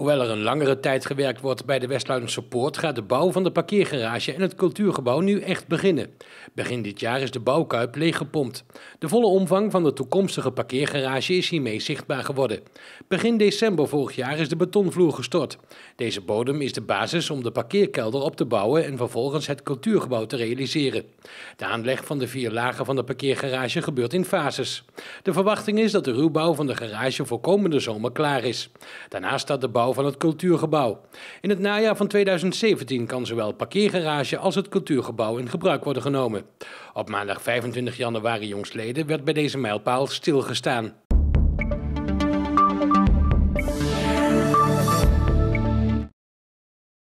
Hoewel er een langere tijd gewerkt wordt bij de Westluidense Poort, gaat de bouw van de parkeergarage en het cultuurgebouw nu echt beginnen. Begin dit jaar is de bouwkuip leeggepompt. De volle omvang van de toekomstige parkeergarage is hiermee zichtbaar geworden. Begin december vorig jaar is de betonvloer gestort. Deze bodem is de basis om de parkeerkelder op te bouwen en vervolgens het cultuurgebouw te realiseren. De aanleg van de vier lagen van de parkeergarage gebeurt in fases. De verwachting is dat de ruwbouw van de garage voor komende zomer klaar is. Daarnaast staat de bouw van het cultuurgebouw. In het najaar van 2017 kan zowel parkeergarage als het cultuurgebouw in gebruik worden genomen. Op maandag 25 januari jongstleden werd bij deze mijlpaal stilgestaan.